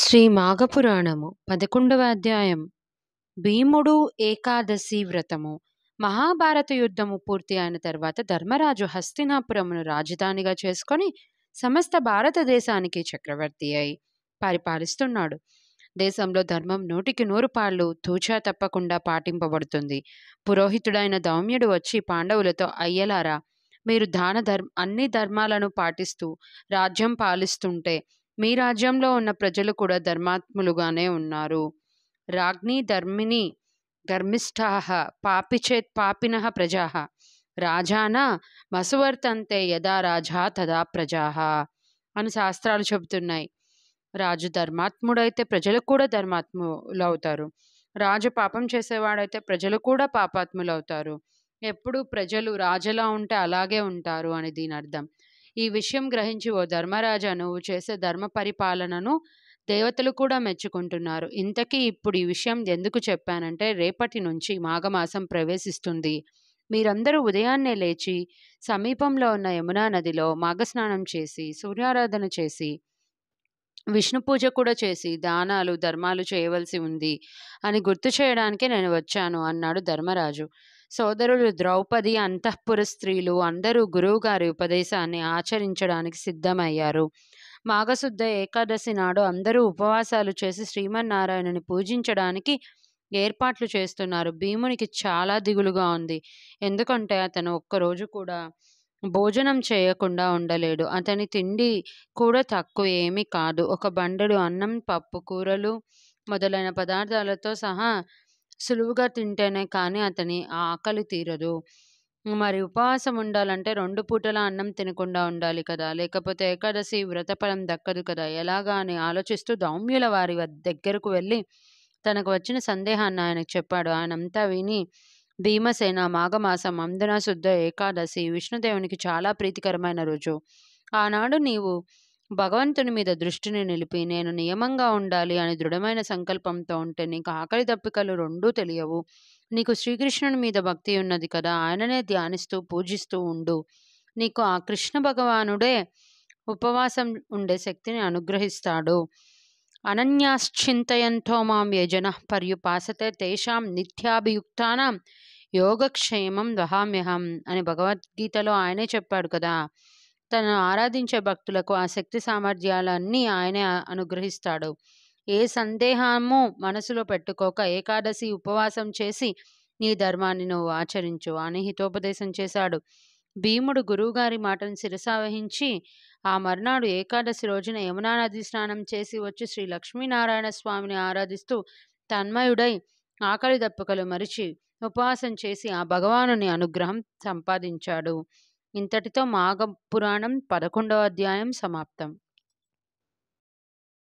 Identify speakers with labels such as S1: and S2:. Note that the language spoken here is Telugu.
S1: శ్రీ మాఘపురాణము పదకొండవ అధ్యాయం భీముడు ఏకాదశి వ్రతము మహాభారత యుద్ధము పూర్తి అయిన తర్వాత ధర్మరాజు హస్తినాపురమును రాజధానిగా చేసుకొని సమస్త భారతదేశానికి చక్రవర్తి అయి పరిపాలిస్తున్నాడు దేశంలో ధర్మం నూటికి నూరు పాళ్ళు తూచా తప్పకుండా పాటింపబడుతుంది పురోహితుడైన దౌమ్యుడు వచ్చి పాండవులతో అయ్యలారా మీరు దాన ధర్మ అన్ని ధర్మాలను పాటిస్తూ రాజ్యం పాలిస్తుంటే మీ రాజ్యంలో ఉన్న ప్రజలు కూడా ధర్మాత్ములుగానే ఉన్నారు రాజ్ఞి ధర్మిణి ధర్మిష్ఠాహ చేత్ పాపిన ప్రజా రాజాన మసువర్తంతే యదా రాజా తదా ప్రజా అని శాస్త్రాలు చెబుతున్నాయి రాజు ధర్మాత్ముడైతే ప్రజలు కూడా ధర్మాత్ములు అవుతారు రాజు పాపం చేసేవాడైతే ప్రజలు కూడా పాపాత్ములు అవుతారు ఎప్పుడు ప్రజలు రాజులా ఉంటే అలాగే ఉంటారు అని దీని అర్థం ఈ విషయం గ్రహించి ఓ ధర్మరాజా నువ్వు చేసే ధర్మ పరిపాలనను దేవతలు కూడా మెచ్చుకుంటున్నారు ఇంతకీ ఇప్పుడు ఈ విషయం ఎందుకు చెప్పానంటే రేపటి నుంచి మాఘమాసం ప్రవేశిస్తుంది మీరందరూ ఉదయాన్నే లేచి సమీపంలో ఉన్న యమునా నదిలో మాఘస్నానం చేసి సూర్యారాధన చేసి విష్ణు పూజ కూడా చేసి దానాలు ధర్మాలు చేయవలసి ఉంది అని గుర్తు చేయడానికే నేను వచ్చాను అన్నాడు ధర్మరాజు సోదరులు ద్రౌపది అంతఃపుర స్త్రీలు అందరూ గురువుగారి ఉపదేశాన్ని ఆచరించడానికి సిద్ధమయ్యారు మాఘశుద్ధ ఏకాదశి నాడు అందరూ ఉపవాసాలు చేసి శ్రీమన్నారాయణని పూజించడానికి ఏర్పాట్లు చేస్తున్నారు భీమునికి చాలా దిగులుగా ఉంది ఎందుకంటే అతను ఒక్కరోజు కూడా భోజనం చేయకుండా ఉండలేడు అతని తిండి కూడా తక్కువ ఏమీ కాదు ఒక బండడు అన్నం పప్పు కూరలు మొదలైన పదార్థాలతో సహా సులువుగా తింటేనే కానీ అతని ఆ ఆకలి తీరదు మరి ఉపవాసం ఉండాలంటే రెండు పూటల అన్నం తినకుండా ఉండాలి కదా లేకపోతే ఏకాదశి వ్రతఫలం దక్కదు కదా ఎలాగా అని ఆలోచిస్తూ దౌమ్యుల వారి దగ్గరకు వెళ్ళి తనకు వచ్చిన సందేహాన్ని ఆయనకు చెప్పాడు ఆయనంతా విని భీమసేన మాఘమాసం అంధన శుద్ధ ఏకాదశి విష్ణుదేవునికి చాలా ప్రీతికరమైన రోజు ఆనాడు నీవు భగవంతుని మీద దృష్టిని నిలిపి నేను నియమంగా ఉండాలి అని దృఢమైన సంకల్పంతో ఉంటే నీకు ఆకలి దప్పికలు రెండూ తెలియవు నీకు శ్రీకృష్ణుని మీద భక్తి ఉన్నది కదా ఆయననే ధ్యానిస్తూ పూజిస్తూ ఉండు నీకు ఆ కృష్ణ భగవానుడే ఉపవాసం ఉండే శక్తిని అనుగ్రహిస్తాడు అనన్యాశ్చింతయంతో మాం యజన జన పర్యుపాసతే తేషాం నిత్యాభియుక్తానం యోగక్షేమం దహామ్యహం అని భగవద్గీతలో ఆయనే చెప్పాడు కదా తను ఆరాధించే భక్తులకు ఆ శక్తి సామర్థ్యాలన్నీ ఆయనే అనుగ్రహిస్తాడు ఏ సందేహము మనసులో పెట్టుకోక ఏకాదశి ఉపవాసం చేసి నీ ధర్మాన్ని నువ్వు ఆచరించు అని హితోపదేశం చేశాడు భీముడు గురువుగారి మాటను శిరసావహించి ఆ మర్నాడు ఏకాదశి రోజున యమునా నది స్నానం చేసి వచ్చి శ్రీ లక్ష్మీనారాయణ స్వామిని ఆరాధిస్తూ తన్మయుడై ఆకలి దప్పకలు మరిచి ఉపవాసం చేసి ఆ భగవానుని అనుగ్రహం సంపాదించాడు ఇంతటితో మాఘ పురాణం పదకొండవ అధ్యాయం సమాప్తం